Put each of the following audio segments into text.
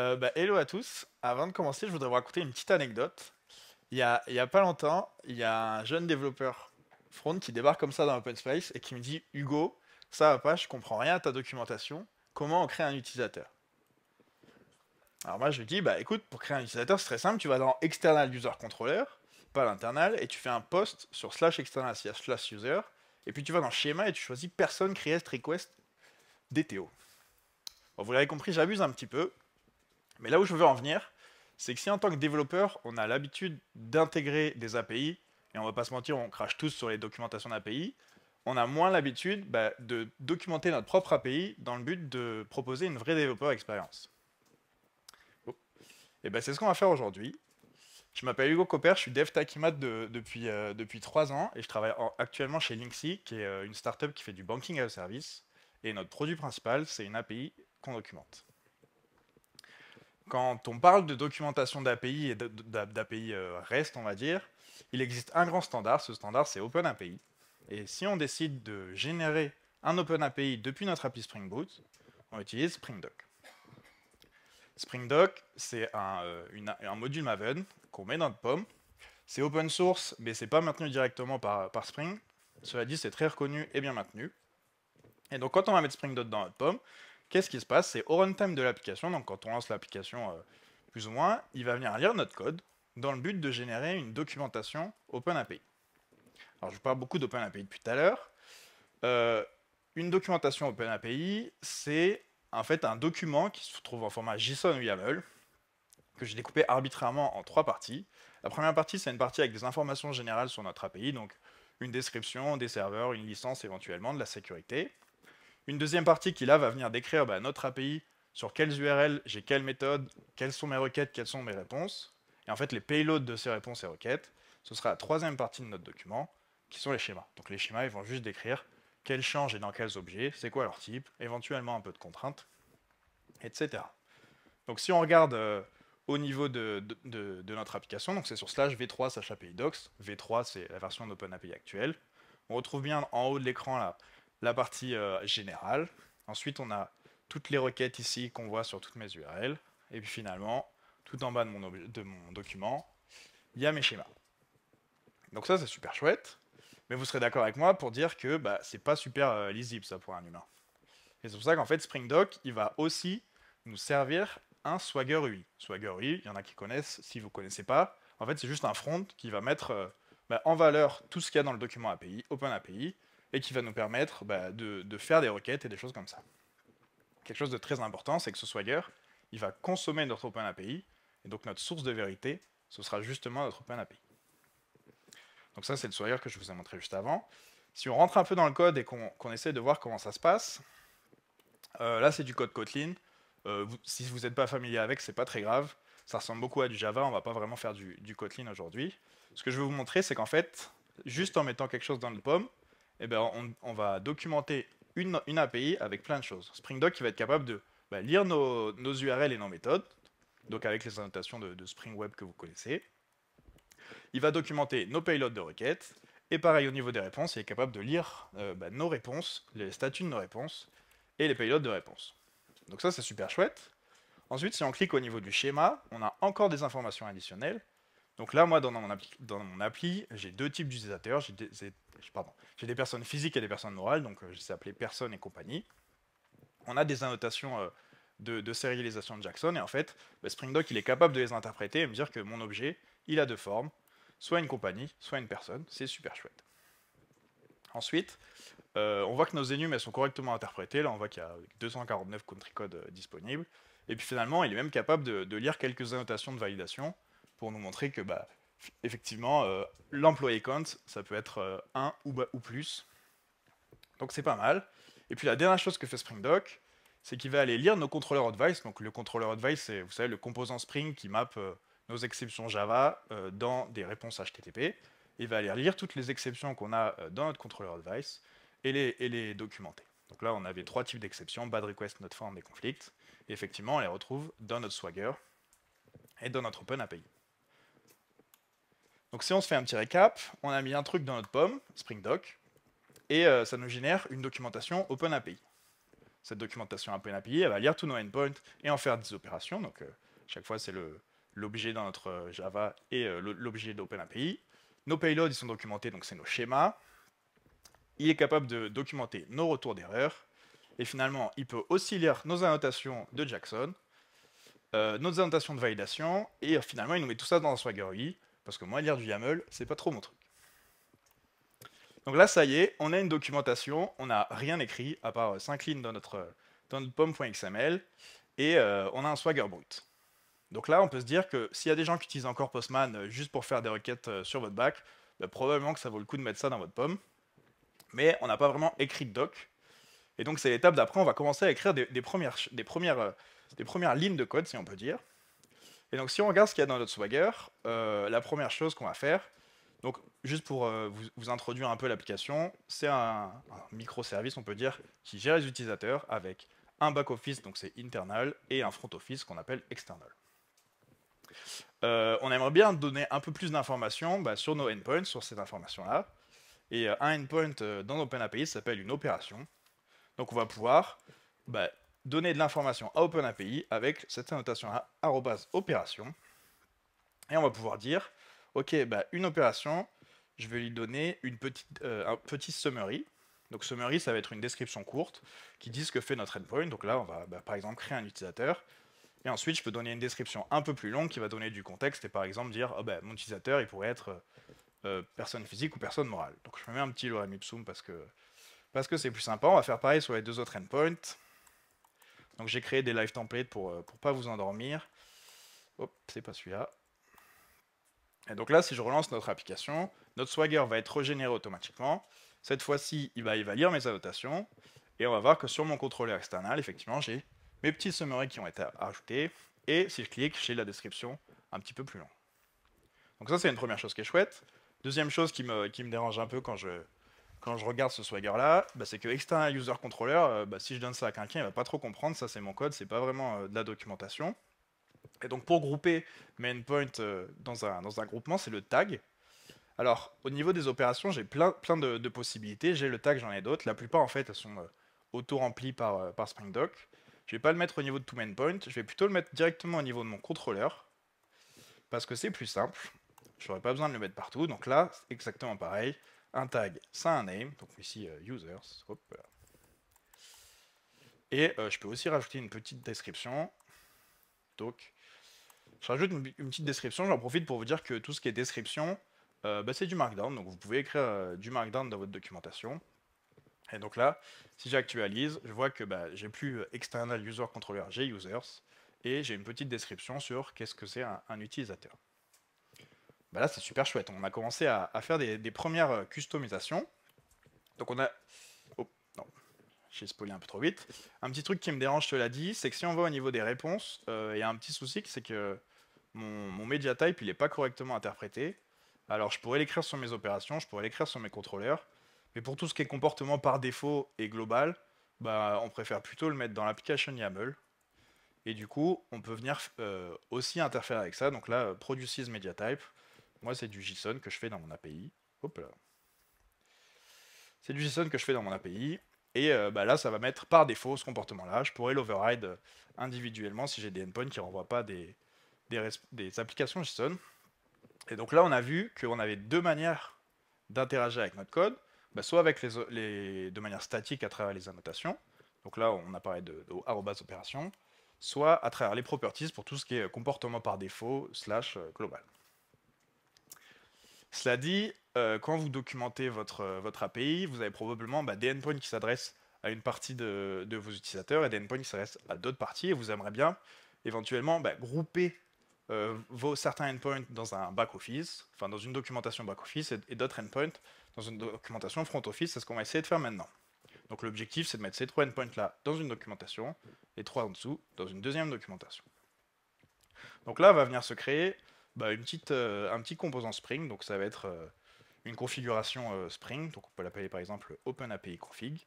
Euh, bah, hello à tous. Avant de commencer, je voudrais vous raconter une petite anecdote. Il y a, pas longtemps, il y a un jeune développeur front qui débarque comme ça dans OpenSpace et qui me dit Hugo, ça va pas, je comprends rien à ta documentation. Comment on crée un utilisateur Alors moi, je lui dis Bah écoute, pour créer un utilisateur, c'est très simple. Tu vas dans External User Controller, pas l'internal, et tu fais un post sur slash external slash user. Et puis tu vas dans schéma et tu choisis personne create request DTO. vous l'avez compris, j'abuse un petit peu. Mais là où je veux en venir, c'est que si en tant que développeur, on a l'habitude d'intégrer des API, et on va pas se mentir, on crache tous sur les documentations d'API, on a moins l'habitude bah, de documenter notre propre API dans le but de proposer une vraie développeur expérience. Et ben c'est ce qu'on va faire aujourd'hui. Je m'appelle Hugo Copper, je suis dev Takimat depuis, euh, depuis 3 ans et je travaille actuellement chez Linksy, qui est une euh, une startup qui fait du banking as a service. Et notre produit principal, c'est une API qu'on documente quand on parle de documentation d'API et d'API euh, REST, on va dire, il existe un grand standard. Ce standard, c'est OpenAPI. Et si on décide de générer un OpenAPI depuis notre API Spring Boot, on utilise SpringDoc. SpringDoc, c'est euh, un, module Maven qu'on met dans notre pomme. C'est open source, mais c'est pas maintenu directement par, Spring. Cela dit, c'est très reconnu et bien maintenu. Et donc, quand on va mettre SpringDoc dans notre pomme, Qu'est-ce qui se passe C'est au runtime de l'application, donc quand on lance l'application euh, plus ou moins, il va venir lire notre code dans le but de générer une documentation OpenAPI. Alors je vous parle beaucoup d'OpenAPI depuis tout à l'heure. Euh, une documentation OpenAPI, c'est en fait un document qui se trouve en format JSON ou YAML, que j'ai découpé arbitrairement en trois parties. La première partie, c'est une partie avec des informations générales sur notre API, donc une description des serveurs, une licence éventuellement, de la sécurité. Une deuxième partie qui là va venir décrire bah, notre API, sur quelles URL j'ai quelle méthode, quelles sont mes requêtes, quelles sont mes réponses, et en fait les payloads de ces réponses et requêtes. Ce sera la troisième partie de notre document, qui sont les schémas. Donc les schémas, ils vont juste décrire quels changent et dans quels objets, c'est quoi leur type, éventuellement un peu de contraintes, etc. Donc si on regarde euh, au niveau de, notre application, donc c'est sur slash v3 slash API docs, v3 c'est la version d'OpenAPI actuelle, on retrouve bien en haut de l'écran là la partie euh, générale. Ensuite, on a toutes les requêtes ici qu'on voit sur toutes mes URL. Et puis finalement, tout en bas de mon, document, il y a mes schémas. Donc ça, c'est super chouette. Mais vous serez d'accord avec moi pour dire que bah, c'est pas super euh, lisible ça pour un humain. Et c'est pour ça qu'en fait, Spring il va aussi nous servir un Swagger UI. Swagger UI, il y en a qui connaissent, si vous ne connaissez pas, en fait, c'est juste un front qui va mettre euh, bah, en valeur tout ce qu'il y a dans le document API, Open API, et qui va nous permettre bah, de, faire des requêtes et des choses comme ça. Quelque chose de très important, c'est que ce Swagger, il va consommer notre OpenAPI, et donc notre source de vérité, ce sera justement notre OpenAPI. Donc ça, c'est le Swagger que je vous ai montré juste avant. Si on rentre un peu dans le code et qu'on essaie de voir comment ça se passe, euh, là, c'est du code Kotlin. Euh, si vous n'êtes pas familier avec, c'est pas très grave. Ça ressemble beaucoup à du Java, on va pas vraiment faire du, du Kotlin aujourd'hui. Ce que je vais vous montrer, c'est qu'en fait, juste en mettant quelque chose dans le pomme, eh ben, on, va documenter une, API avec plein de choses. Spring Doc, va être capable de bah, lire nos, nos, URL et nos méthodes, donc avec les annotations de, Spring Web que vous connaissez. Il va documenter nos payloads de requêtes, et pareil au niveau des réponses, il est capable de lire euh, bah, nos réponses, les statuts de nos réponses, et les payloads de réponses. Donc ça, c'est super chouette. Ensuite, si on clique au niveau du schéma, on a encore des informations additionnelles. Donc là, moi, dans mon appli, j'ai deux types d'utilisateurs. J'ai des, personnes physiques et des personnes morales, donc je euh, les s'appeler personne et compagnie. On a des annotations euh, de, sérialisation de Jackson, et en fait, bah, SpringDoc il est capable de les interpréter et me dire que mon objet, il a deux formes, soit une compagnie, soit une personne. C'est super chouette. Ensuite, euh, on voit que nos énumes, elles sont correctement interprétées. Là, on voit qu'il y a 249 country codes disponibles. Et puis finalement, il est même capable de lire quelques annotations de validation pour nous montrer que bah, effectivement, euh, l'employé count, ça peut être 1 euh, bah, ou, plus. Donc c'est pas mal. Et puis la dernière chose que fait SpringDoc, c'est qu'il va aller lire nos contrôleurs advice. Donc le contrôleur advice, c'est vous savez le composant Spring qui mappe euh, nos exceptions Java dans des réponses HTTP. Il va aller lire toutes les exceptions qu'on a dans notre contrôleur advice et les, les documenter. Donc là, on avait trois types d'exceptions, bad request, not found et conflict. Et effectivement, on les retrouve dans notre Swagger et dans notre Open API. Donc si on se fait un petit récap, on a mis un truc dans notre pomme, Spring Doc, et euh, ça nous génère une documentation OpenAPI. Cette documentation OpenAPI, elle va lire tous nos endpoints et en faire des opérations. Donc euh, chaque fois, c'est l'objet dans notre euh, Java et l'objet d'OpenAPI. Nos payloads, ils sont documentés, donc c'est nos schémas. Il est capable de documenter nos retours d'erreur. Et finalement, il peut aussi lire nos annotations de Jackson, nos annotations de validation, et finalement, il nous met tout ça dans Swagger UI e. Parce que moi, lire du YAML, c'est pas trop mon truc. Donc là, ça y est, on a une documentation, on n'a rien écrit, à part 5 euh, lignes dans notre, euh, pomme.xml, pom.xml, et euh, on a un swagger boot. Donc là, on peut se dire que s'il y a des gens qui utilisent encore Postman juste pour faire des requêtes sur votre bac, bah, probablement que ça vaut le coup de mettre ça dans votre pomme. Mais on n'a pas vraiment écrit de doc. Et donc c'est l'étape d'après, on va commencer à écrire des premières, des, premières, des premières lignes de code, si on peut dire. Et donc, si on regarde ce qu'il y a dans notre Swagger, euh, la première chose qu'on va faire, donc juste pour euh, vous, introduire un peu l'application, c'est un, microservice, on peut dire, qui gère les utilisateurs avec un back-office, donc c'est internal, et un front-office qu'on appelle external. Euh, on aimerait bien donner un peu plus d'informations bah, sur nos endpoints, sur cette information là Et un endpoint dans OpenAPI s'appelle une opération. Donc on va pouvoir bah, donner de l'information à OpenAPI avec cette annotation opération. Et on va pouvoir dire, OK, bah, une opération, je vais lui donner une petite, euh, un petit summary. Donc summary, ça va être une description courte qui dit ce que fait notre endpoint. Donc là, on va bah, par exemple créer un utilisateur. Et ensuite, je peux donner une description un peu plus longue qui va donner du contexte et par exemple dire, oh, bah, mon utilisateur, il pourrait être euh, euh, personne physique ou personne morale. Donc je me mets un petit lorem ipsum parce que parce que c'est plus sympa. On va faire pareil sur les deux autres endpoints. Donc j'ai créé des live templates pour ne euh, pas vous endormir. Hop, c'est pas celui-là. Et donc là, si je relance notre application, notre Swagger va être régénéré automatiquement. Cette fois-ci, il va, il va lire mes annotations. Et on va voir que sur mon contrôleur external, effectivement, j'ai mes petits summaries qui ont été ajoutés. Et si je clique, j'ai la description un petit peu plus longue. Donc ça, c'est une première chose qui est chouette. Deuxième chose qui me, qui me dérange un peu quand je, quand je regarde ce swagger là, bah, c'est que external user controller, euh, bah, si je donne ça à quelqu'un, il va pas trop comprendre, ça c'est mon code, c'est pas vraiment euh, de la documentation. Et donc pour grouper MainPoint euh, dans, un, groupement, c'est le tag. Alors au niveau des opérations, j'ai plein, plein de, possibilités, j'ai le tag, j'en ai d'autres, la plupart en fait elles sont auto-remplies par, par Spring Doc. Je vais pas le mettre au niveau de tout MainPoint, je vais plutôt le mettre directement au niveau de mon contrôleur, parce que c'est plus simple, je j'aurais pas besoin de le mettre partout, donc là c'est exactement pareil un tag, ça a un name, donc ici euh, users, Et euh, je peux aussi rajouter une petite description. Donc, je rajoute une, petite description, j'en profite pour vous dire que tout ce qui est description, euh, bah, c'est du markdown, donc vous pouvez écrire du markdown dans votre documentation. Et donc là, si j'actualise, je vois que bah, j'ai plus external user controller, j'ai users, et j'ai une petite description sur qu'est-ce que c'est un utilisateur bah là c'est super chouette. On a commencé à, faire des, premières euh, customisations. Donc on a... Oh, non, j'ai spoilé un peu trop vite. Un petit truc qui me dérange, je te l'ai dit, c'est que si on va au niveau des réponses, euh, il y a un petit souci, c'est que mon, mon media type, il n'est pas correctement interprété. Alors je pourrais l'écrire sur mes opérations, je pourrais l'écrire sur mes contrôleurs, mais pour tout ce qui est comportement par défaut et global, bah, on préfère plutôt le mettre dans l'application YAML. Et du coup, on peut venir euh, aussi interférer avec ça. Donc là, produces media type. Moi, c'est du JSON que je fais dans mon API. C'est du JSON que je fais dans mon API. Et euh, bah là, ça va mettre par défaut ce comportement-là. Je pourrais l'override individuellement si j'ai des endpoints qui ne renvoient pas des, applications JSON. Et donc là, on a vu qu'on avait deux manières d'interagir avec notre code. Bah, soit avec les, de manière statique à travers les annotations. Donc là, on apparaît de, arrobas opération. Soit à travers les properties pour tout ce qui est comportement par défaut slash euh, global. Cela dit, euh, quand vous documentez votre, euh, votre API, vous avez probablement bah, des endpoints qui s'adressent à une partie de, de, vos utilisateurs et des endpoints qui s'adressent à d'autres parties, et vous aimeriez bien éventuellement bah, grouper euh, vos certains endpoints dans un back-office, enfin dans une documentation back-office, et, d'autres endpoints dans une documentation front-office, c'est ce qu'on va essayer de faire maintenant. Donc l'objectif, c'est de mettre ces trois endpoints là dans une documentation et trois en dessous dans une deuxième documentation. Donc là, va venir se créer bah, euh, un petit composant Spring. Donc ça va être euh, une configuration euh, Spring. Donc on peut l'appeler par exemple OpenAPI config.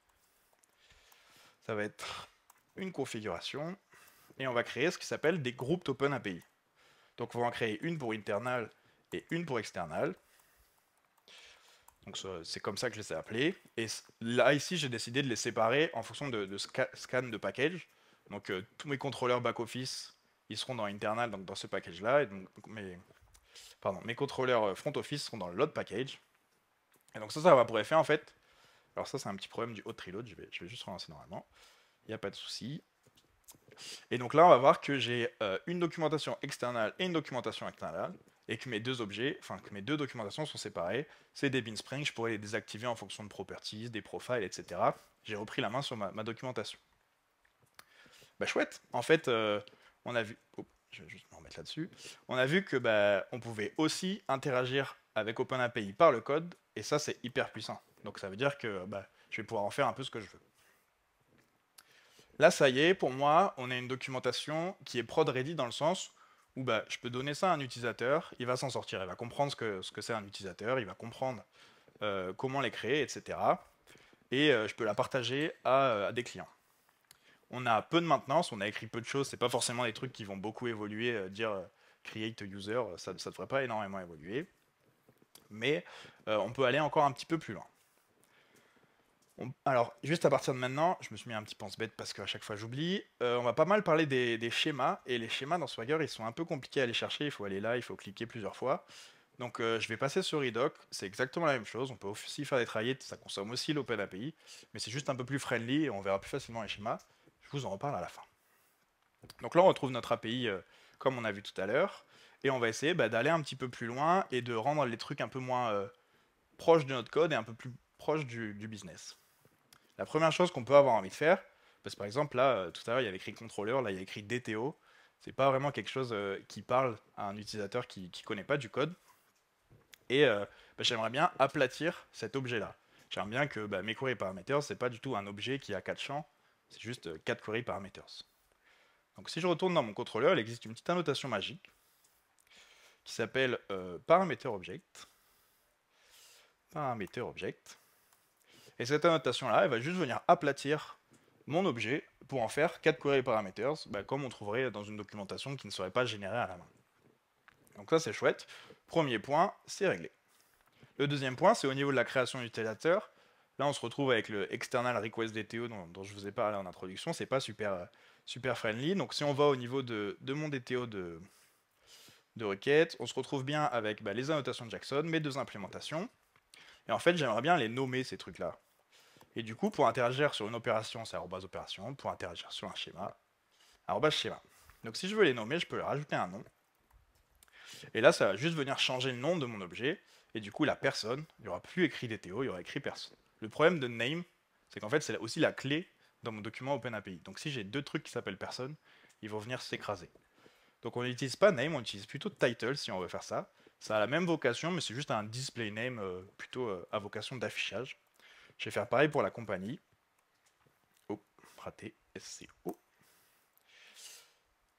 Ça va être une configuration. Et on va créer ce qui s'appelle des groupes OpenAPI. Donc on va en créer une pour internal et une pour external. Donc c'est comme ça que je les ai appelés. Et là ici j'ai décidé de les séparer en fonction de, scan de package. Donc tous mes contrôleurs back-office ils seront dans internal, donc dans ce package-là. Et donc mes, pardon, mes contrôleurs euh, front office seront dans l'autre package. Et donc ça, ça va pour effet en fait. Alors ça, c'est un petit problème du haut triload. Je vais, je vais juste relancer normalement. Il n'y a pas de souci. Et donc là, on va voir que j'ai euh, une documentation externe et une documentation externe et que mes deux objets, enfin que mes deux documentations sont séparées. C'est des Spring, je pourrais les désactiver en fonction de properties, des profiles, etc. J'ai repris la main sur ma, ma documentation. Bah chouette, en fait, euh, on a vu, qu'on là-dessus, on a vu que bah, on pouvait aussi interagir avec OpenAPI par le code, et ça c'est hyper puissant. Donc ça veut dire que bah, je vais pouvoir en faire un peu ce que je veux. Là, ça y est, pour moi, on a une documentation qui est prod ready dans le sens où bah, je peux donner ça à un utilisateur, il va s'en sortir, il va comprendre ce que c'est un utilisateur, il va comprendre euh, comment les créer, etc. Et euh, je peux la partager à des clients on a peu de maintenance, on a écrit peu de choses, c'est pas forcément des trucs qui vont beaucoup évoluer, euh, dire euh, create user, euh, ça ne devrait pas énormément évoluer. Mais on peut aller encore un petit peu plus loin. alors, juste à partir de maintenant, je me suis mis un petit pense-bête parce qu'à chaque fois j'oublie, on va pas mal parler des, schémas, et les schémas dans Swagger, ils sont un peu compliqués à aller chercher, il faut aller là, il faut cliquer plusieurs fois. Donc je vais passer sur Redoc, c'est exactement la même chose, on peut aussi faire des tryouts, ça consomme aussi l'open API, mais c'est juste un peu plus friendly et on verra plus facilement les schémas on en reparle à la fin. Donc là, on retrouve notre API euh, comme on a vu tout à l'heure, et on va essayer bah, d'aller un petit peu plus loin et de rendre les trucs un peu moins euh, proches de notre code et un peu plus proches du, business. La première chose qu'on peut avoir envie de faire, parce que par exemple là, euh, tout à l'heure, il y avait écrit contrôleur, là, il y a écrit DTO. C'est pas vraiment quelque chose qui parle à un utilisateur qui connaît pas du code. Et bah, j'aimerais bien aplatir cet objet-là. j'aime bien que bah, mes paramètres ce c'est pas du tout un objet qui a quatre champs, c'est juste 4 euh, query parameters. Donc si je retourne dans mon contrôleur, il existe une petite annotation magique qui s'appelle euh, parameter object. Parameter object. Et cette annotation-là, elle va juste venir aplatir mon objet pour en faire 4 query parameters, bah, comme on trouverait dans une documentation qui ne serait pas générée à la main. Donc ça, c'est chouette. Premier point, c'est réglé. Le deuxième point, c'est au niveau de la création d'utilisateurs on se retrouve avec le external request DTO dont, je vous ai parlé en introduction. C'est pas super, euh, friendly. Donc, si on va au niveau de, mon DTO de, requête, on se retrouve bien avec bah, les annotations de Jackson, mes deux implémentations. Et en fait, j'aimerais bien les nommer ces trucs-là. Et du coup, pour interagir sur une opération, c'est arrobas opération. Pour interagir sur un schéma, arrobas schéma. Donc, si je veux les nommer, je peux leur ajouter un nom. Et là, ça va juste venir changer le nom de mon objet. Et du coup, la personne, il n'y aura plus écrit DTO, il y aura écrit personne. Le problème de name, c'est qu'en fait, c'est aussi la clé dans mon document OpenAPI. Donc si j'ai deux trucs qui s'appellent personne, ils vont venir s'écraser. Donc on n'utilise pas name, on utilise plutôt title si on veut faire ça. Ça a la même vocation, mais c'est juste un display name euh, plutôt euh, à vocation d'affichage. Je vais faire pareil pour la compagnie. Oh, raté, SCO.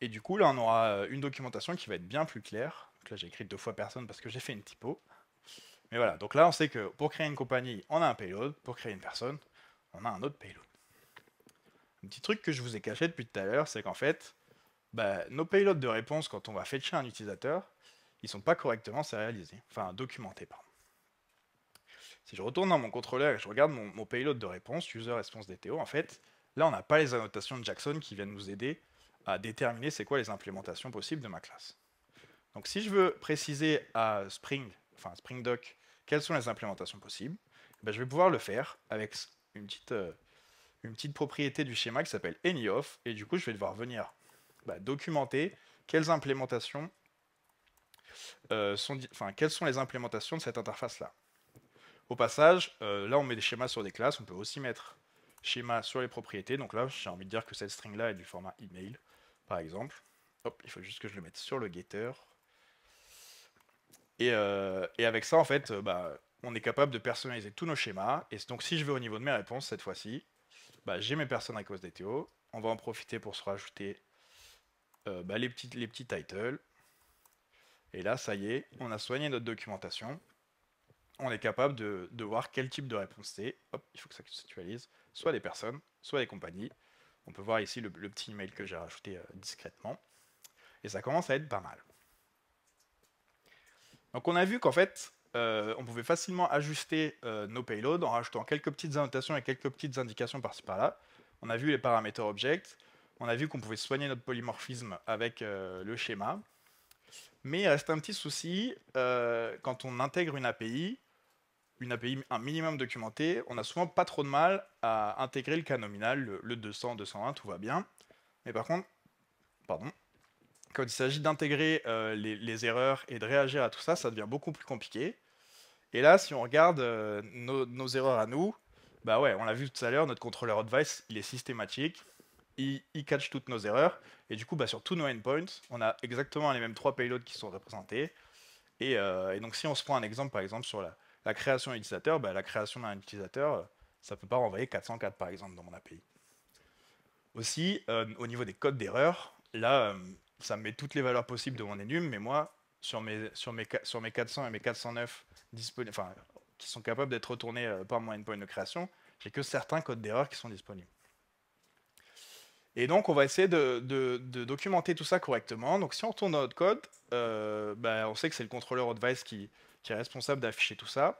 Et du coup, là, on aura euh, une documentation qui va être bien plus claire. là, j'ai écrit deux fois personne parce que j'ai fait une typo. Mais voilà, donc là, on sait que pour créer une compagnie, on a un payload. Pour créer une personne, on a un autre payload. Un petit truc que je vous ai caché depuis tout à l'heure, c'est qu'en fait, bah, nos payloads de réponse, quand on va fetcher un utilisateur, ils sont pas correctement sérialisés, enfin documentés, pardon. Si je retourne dans mon contrôleur et je regarde mon, mon payload de réponse, user response DTO, en fait, là, on n'a pas les annotations de Jackson qui viennent nous aider à déterminer c'est quoi les implémentations possibles de ma classe. Donc si je veux préciser à Spring, enfin Spring quelles sont les implémentations possibles eh ben, Je vais pouvoir le faire avec une petite, euh, une petite propriété du schéma qui s'appelle AnyOff, et du coup, je vais devoir venir bah, documenter quelles implémentations euh, sont, enfin, quelles sont les implémentations de cette interface-là. Au passage, euh, là, on met des schémas sur des classes, on peut aussi mettre schéma sur les propriétés, donc là, j'ai envie de dire que cette string-là est du format email, par exemple. il faut juste que je le mette sur le getter. Euh, et, avec ça, en fait, euh, bah, on est capable de personnaliser tous nos schémas. Et donc, si je veux au niveau de mes réponses cette fois-ci, bah, j'ai mes personnes à cause des Théo, On va en profiter pour se rajouter euh, bah, les, petits, les petits titles. Et là, ça y est, on a soigné notre documentation. On est capable de, voir quel type de réponse c'est. Hop, il faut que ça se actualise. Soit des personnes, soit des compagnies. On peut voir ici le, petit email que j'ai rajouté discrètement. Et ça commence à être pas mal. Donc on a vu qu'en fait, euh, on pouvait facilement ajuster euh, nos payloads en rajoutant quelques petites annotations et quelques petites indications par-ci par-là. On a vu les paramètres object, on a vu qu'on pouvait soigner notre polymorphisme avec euh, le schéma. Mais il reste un petit souci, quand on intègre une API, une API un minimum documentée, on a souvent pas trop de mal à intégrer le cas nominal, le, le 200, 201, tout va bien. Mais par contre, pardon, quand il s'agit d'intégrer euh, les, erreurs et de réagir à tout ça, ça devient beaucoup plus compliqué. Et là, si on regarde euh, nos, erreurs à nous, bah ouais, on l'a vu tout à l'heure, notre contrôleur advice, il est systématique, il, catch toutes nos erreurs, et du coup, bah, sur tous nos endpoints, on a exactement les mêmes trois payloads qui sont représentés. Et, euh, donc, si on se prend un exemple, par exemple, sur la, création création utilisateur, bah, la création d'un utilisateur, ça ne peut pas renvoyer 404, par exemple, dans mon API. Aussi, au niveau des codes d'erreur, là, ça me met toutes les valeurs possibles de mon énum mais moi, sur mes, sur mes, sur mes 400 et mes 409 disponibles, qui sont capables d'être retournés euh, par mon endpoint de création, j'ai que certains codes d'erreur qui sont disponibles. Et donc, on va essayer de, documenter tout ça correctement. Donc, si on retourne dans notre code, euh, ben, on sait que c'est le contrôleur advice qui, est responsable d'afficher tout ça.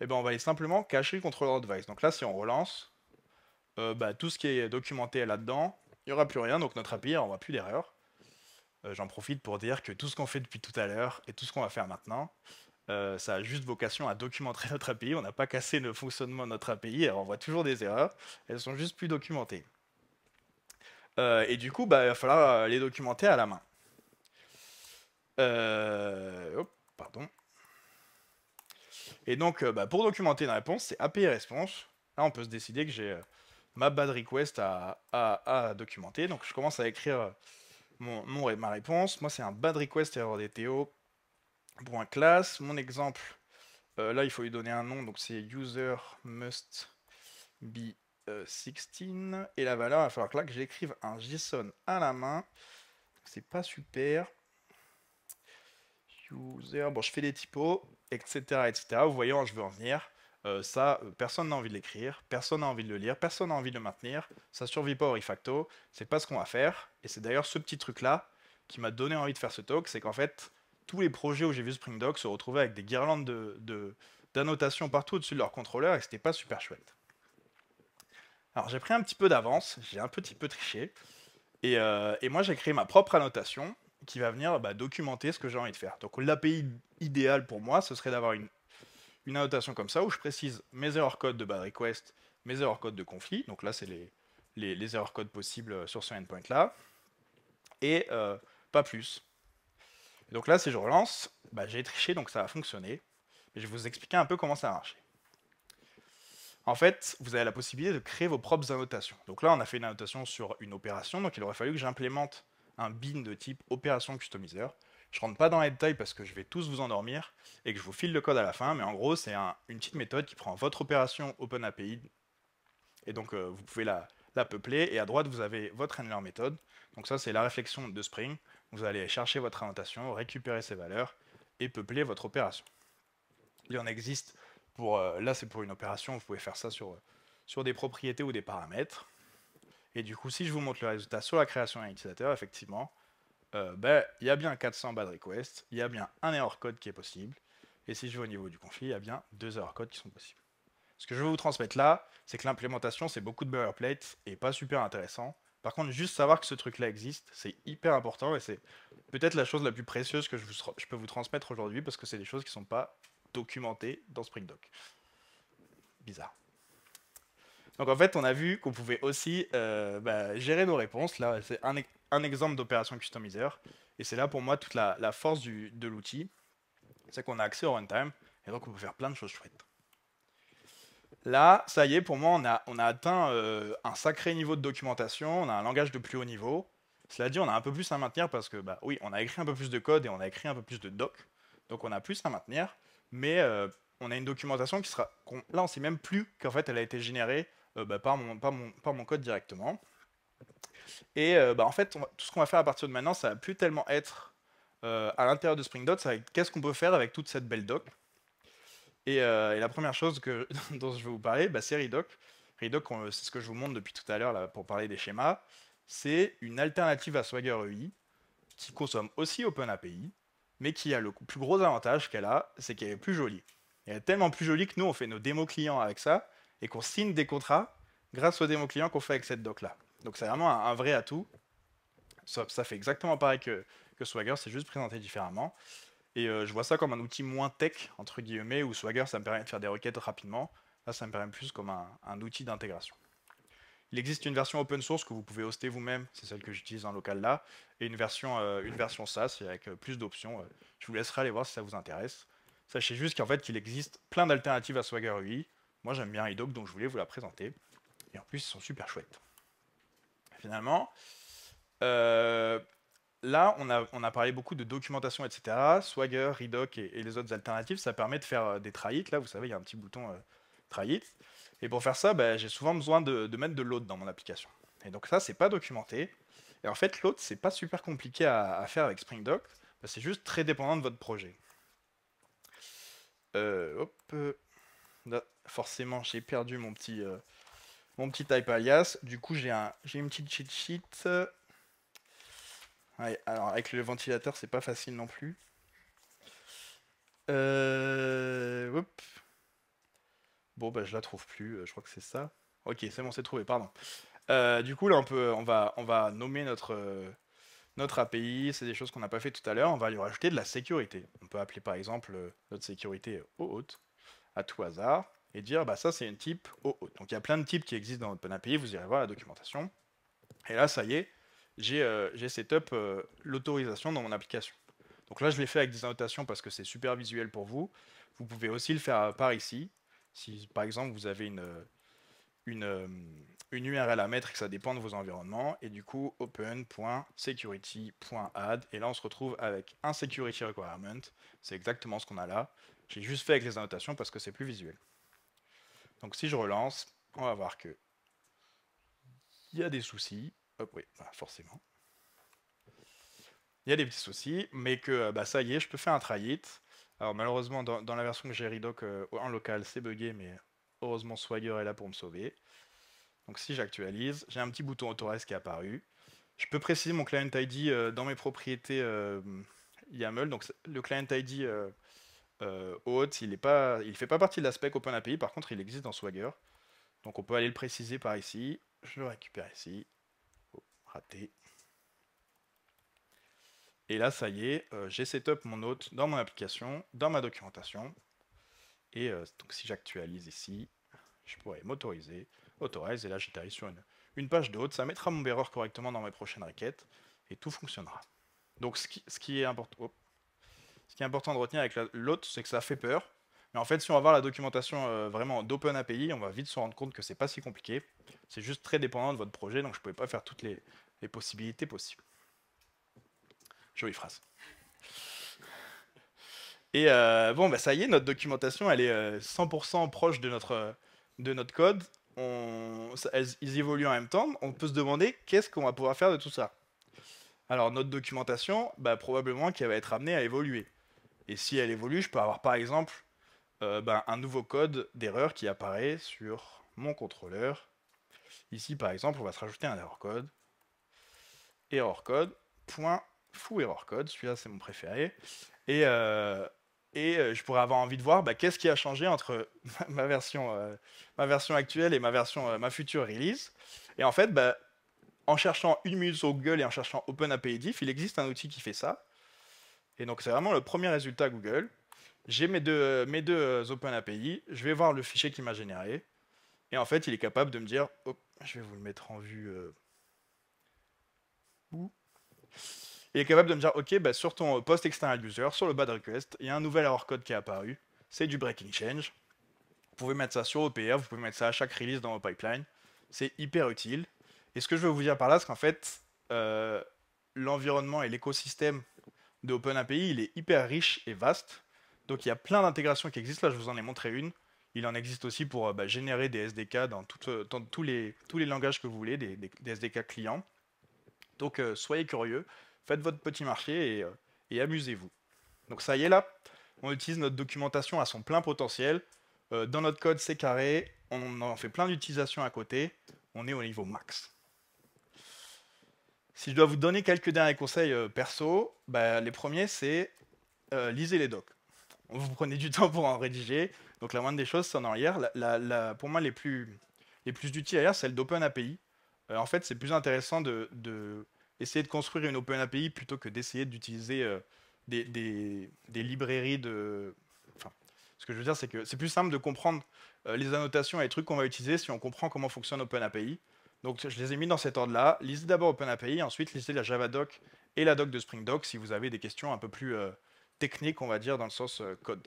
Et eh ben, on va aller simplement cacher le contrôleur advice. Donc là, si on relance, euh, ben, tout ce qui est documenté là-dedans, il n'y aura plus rien. Donc, notre API on n'aura plus d'erreur. Euh, j'en profite pour dire que tout ce qu'on fait depuis tout à l'heure et tout ce qu'on va faire maintenant, euh, ça a juste vocation à documenter notre API. On n'a pas cassé le fonctionnement de notre API. on voit toujours des erreurs. Elles sont juste plus documentées. Euh, et du coup, bah, il va falloir les documenter à la main. pardon. Et donc, bah, pour documenter une réponse, c'est API response. Là, on peut se décider que j'ai ma bad request à, à, documenter. Donc, je commence à écrire mon, et ma réponse. Moi, c'est un bad request erreur DTO. Pour mon exemple, euh, là, il faut lui donner un nom, donc c'est user must be 16. Euh, et la valeur, il va falloir que là, que j'écrive un JSON à la main. C'est pas super. User, bon, je fais des typos, etc., etc. Vous voyez, hein, je veux en venir. Euh, ça, euh, personne n'a envie de l'écrire, personne n'a envie de le lire, personne n'a envie de le maintenir. Ça survit pas au refacto. C'est pas ce qu'on va faire. Et c'est d'ailleurs ce petit truc-là qui m'a donné envie de faire ce talk, c'est qu'en fait, tous les projets où j'ai vu Spring se retrouvaient avec des guirlandes d'annotations de, d'annotations partout au-dessus de leur contrôleur et c'était pas super chouette. Alors j'ai pris un petit peu d'avance, j'ai un petit peu triché, et, euh, moi j'ai créé ma propre annotation qui va venir bah, documenter ce que j'ai envie de faire. Donc l'API idéal pour moi, ce serait d'avoir une une annotation comme ça où je précise mes erreurs codes de bad request, mes erreurs codes de conflit. Donc là, c'est les, les, erreurs codes possibles euh, sur ce endpoint là. Et euh, pas plus. donc là, si je relance, bah, j'ai triché, donc ça a fonctionné. Mais je vais vous expliquer un peu comment ça a marché. En fait, vous avez la possibilité de créer vos propres annotations. Donc là, on a fait une annotation sur une opération, donc il aurait fallu que j'implémente un bin de type opération customizer. Je rentre pas dans les détails parce que je vais tous vous endormir et que je vous file le code à la fin, mais en gros, c'est une petite méthode qui prend votre opération OpenAPI et donc euh, vous pouvez la, peupler. Et à droite, vous avez votre handler méthode. Donc ça, c'est la réflexion de Spring. Vous allez chercher votre annotation, récupérer ses valeurs et peupler votre opération. Il en existe pour, euh, là c'est pour une opération, vous pouvez faire ça sur, euh, sur des propriétés ou des paramètres. Et du coup, si je vous montre le résultat sur la création d'un utilisateur, effectivement, euh, ben, il y a bien 400 bad requests, il y a bien un error code qui est possible, et si je vais au niveau du conflit, il y a bien deux error codes qui sont possibles. Ce que je veux vous transmettre là, c'est que l'implémentation, c'est beaucoup de boilerplate et pas super intéressant. Par contre, juste savoir que ce truc-là existe, c'est hyper important et c'est peut-être la chose la plus précieuse que je, je peux vous transmettre aujourd'hui parce que c'est des choses qui ne sont pas documentées dans Spring Doc. Bizarre. Donc en fait, on a vu qu'on pouvait aussi euh, bah, gérer nos réponses. Là, c'est un, exemple d'opération customizer. Et c'est là pour moi toute la, force de l'outil. C'est qu'on a accès au runtime. Et donc on peut faire plein de choses chouettes. Là, ça y est, pour moi, on a, atteint euh, un sacré niveau de documentation. On a un langage de plus haut niveau. Cela dit, on a un peu plus à maintenir parce que, bah oui, on a écrit un peu plus de code et on a écrit un peu plus de doc. Donc on a plus à maintenir. Mais euh, on a une documentation qui sera. Là, on, ne sait même plus qu'en fait, elle a été générée euh, bah, par, mon, par, mon, code directement. Et euh, bah, en fait, tout ce qu'on va faire à partir de maintenant, ça va plus tellement être euh, à l'intérieur de Spring ça qu'est-ce qu'on peut faire avec toute cette belle doc. Et, la première chose que, dont je vais vous parler, bah, c'est Redoc. Redoc, c'est ce que je vous montre depuis tout à l'heure pour parler des schémas. C'est une alternative à Swagger UI e qui consomme aussi OpenAPI, mais qui a le plus gros avantage qu'elle a, c'est qu'elle est plus jolie. Elle est tellement plus jolie que nous, on fait nos démos clients avec ça, et qu'on signe des contrats grâce aux démos clients qu'on fait avec cette doc-là. Donc c'est vraiment un, vrai atout. Ça, ça, fait exactement pareil que, que Swagger, c'est juste présenté différemment. Et euh, je vois ça comme un outil moins tech, entre guillemets, où Swagger, ça me permet de faire des requêtes rapidement. Là, ça me permet plus comme un, outil d'intégration. Il existe une version open source que vous pouvez hoster vous-même, c'est celle que j'utilise en local là, et une version, euh, une version SaaS avec euh, plus d'options. je vous laisserai aller voir si ça vous intéresse. Sachez juste qu'en fait qu'il existe plein d'alternatives à Swagger UI. Moi j'aime bien Redoc, donc je voulais vous la présenter. Et en plus, ils sont super chouettes. Finalement, euh, là, on a, on a, parlé beaucoup de documentation, etc. Swagger, Redoc et, les autres alternatives, ça permet de faire euh, des try Là, vous savez, il y a un petit bouton euh, try it. Et pour faire ça, ben, j'ai souvent besoin de, mettre de l'autre dans mon application. Et donc ça, c'est pas documenté. Et en fait, l'autre, c'est pas super compliqué à, faire avec SpringDoc. Ben, c'est juste très dépendant de votre projet. hop, forcément, j'ai perdu mon petit, euh, mon petit type alias. Du coup, j'ai un, une petite cheat sheet. alors, avec le ventilateur, c'est pas facile non plus. Euh, bon, bah, je la trouve plus. Euh, je crois que c'est ça. Ok, c'est bon, c'est trouvé, pardon. du coup, là, on, peut, on, va, on va nommer notre, notre API. C'est des choses qu'on n'a pas fait tout à l'heure. On va lui rajouter de la sécurité. On peut appeler, par exemple, notre sécurité haute à tout hasard et dire bah ça c'est un type Donc il y a plein de types qui existent dans OpenAPI, vous irez voir la documentation. Et là ça y est, j'ai euh, j'ai setup euh, l'autorisation dans mon application. Donc là je l'ai fait avec des annotations parce que c'est super visuel pour vous. Vous pouvez aussi le faire par ici. Si par exemple vous avez une, euh, une, une URL à mettre et que ça dépend de vos environnements, et du coup open.security.add, et là on se retrouve avec un security requirement, c'est exactement ce qu'on a là, j'ai juste fait avec les annotations parce que c'est plus visuel. Donc si je relance, on va voir que il y a des soucis. Hop, oui, bah, forcément. Il y a des petits soucis, mais que euh, bah, ça y est, je peux faire un try -it. Alors malheureusement, dans, la version que j'ai Redoc euh, en local, c'est buggé, mais heureusement Swagger est là pour me sauver. Donc si j'actualise, j'ai un petit bouton autorise qui est apparu. Je peux préciser mon client ID euh, dans mes propriétés YAML. Donc le client ID euh, Il ne pas... Il fait pas partie de l'aspect Open API, par contre, il existe dans Swagger. Donc on peut aller le préciser par ici. Je le récupère ici. Oh, raté. Et là, ça y est, j'ai euh, j'ai setup mon hôte dans mon application, dans ma documentation. Et euh, donc si j'actualise ici, je pourrais m'autoriser, autorise, et là j'atterris sur une, page de Ça mettra mon bearer correctement dans mes prochaines requêtes, et tout fonctionnera. Donc ce qui, est important... Oh, ce qui est important de retenir avec l'autre, c'est que ça fait peur. Mais en fait, si on va voir la documentation euh, vraiment d'Open API, on va vite se rendre compte que c'est pas si compliqué. C'est juste très dépendant de votre projet, donc je ne pouvais pas faire toutes les, possibilités possibles. Jolie phrase. Et euh, bon, bah, ça y est, notre documentation, elle est 100% euh, proche de notre, de notre code. ils évoluent en même temps. On peut se demander qu'est-ce qu'on va pouvoir faire de tout ça. Alors, notre documentation, bah, probablement qu'elle va être amenée à évoluer. Et si elle évolue, je peux avoir par exemple euh, ben, un nouveau code d'erreur qui apparaît sur mon contrôleur. Ici, par exemple, on va se rajouter un error code. Error code. Point fou error code. Celui-là, c'est mon préféré. Et, euh, et euh, je pourrais avoir envie de voir ben, qu'est-ce qui a changé entre ma version, ma version actuelle et ma, version, ma future release. Et en fait, ben, en cherchant une minute sur Google et en cherchant OpenAPI Diff, il existe un outil qui fait ça. Et donc, c'est vraiment le premier résultat Google. J'ai mes deux, mes deux euh, Open API, je vais voir le fichier qui m'a généré. Et en fait, il est capable de me dire, oh, je vais vous le mettre en vue. Euh, il est capable de me dire, OK, bah, sur ton post external user, sur le bad request, il y a un nouvel error code qui est apparu. C'est du breaking change. Vous pouvez mettre ça sur OPR, vous pouvez mettre ça à chaque release dans vos pipelines. C'est hyper utile. Et ce que je veux vous dire par là, c'est qu'en fait, euh, l'environnement et l'écosystème de OpenAPI, il est hyper riche et vaste. Donc il y a plein d'intégrations qui existent. Là, je vous en ai montré une. Il en existe aussi pour euh, bah, générer des SDK dans, euh, tous, les, langages que vous voulez, des, SDK clients. Donc euh, soyez curieux, faites votre petit marché et, amusez-vous. Donc ça y est là, on utilise notre documentation à son plein potentiel. dans notre code, c'est carré, on en fait plein d'utilisations à côté, on est au niveau max. Si je dois vous donner quelques derniers conseils euh, perso, bah, les premiers, c'est euh, lisez les docs. Vous prenez du temps pour en rédiger. Donc la moindre des choses, c'est en arrière. pour moi, les plus, les plus utiles ailleurs, c'est d'Open API. Euh, en fait, c'est plus intéressant de, de, de construire une Open API plutôt que d'essayer d'utiliser des, librairies de... Enfin, ce que je veux dire, c'est que c'est plus simple de comprendre les annotations et les trucs qu'on va utiliser si on comprend comment fonctionne Open API. Donc je les ai mis dans cet ordre-là. Lisez d'abord OpenAPI, ensuite lisez la Java Doc et la doc de Spring Doc si vous avez des questions un peu plus euh, techniques, on va dire, dans le sens euh, code.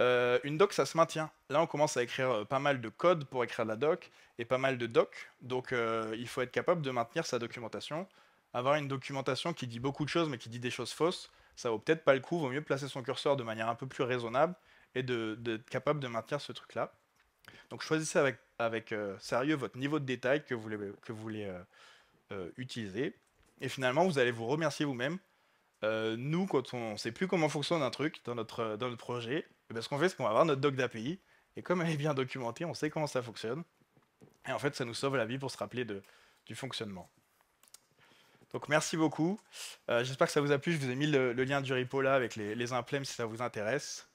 Euh, une doc, ça se maintient. Là, on commence à écrire pas mal de code pour écrire la doc et pas mal de doc. Donc, il faut être capable de maintenir sa documentation. Avoir une documentation qui dit beaucoup de choses, mais qui dit des choses fausses, ça vaut peut-être pas le coup. Vaut mieux placer son curseur de manière un peu plus raisonnable et d'être capable de maintenir ce truc-là. Donc choisissez avec, euh, sérieux votre niveau de détail que vous voulez, euh, euh, utiliser. Et finalement, vous allez vous remercier vous-même. nous, quand on ne sait plus comment fonctionne un truc dans notre, dans projet, eh ben, ce qu'on fait, c'est qu'on va avoir notre doc d'API. Et comme elle est bien documentée, on sait comment ça fonctionne. Et en fait, ça nous sauve la vie pour se rappeler du fonctionnement. Donc merci beaucoup. J'espère que ça vous a plu. Je vous ai mis le, lien du repo là avec les, les si ça vous intéresse.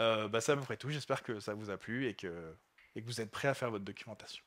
Euh, bah, ça à peu tout. J'espère que ça vous a plu et que, et que vous êtes prêt à faire votre documentation.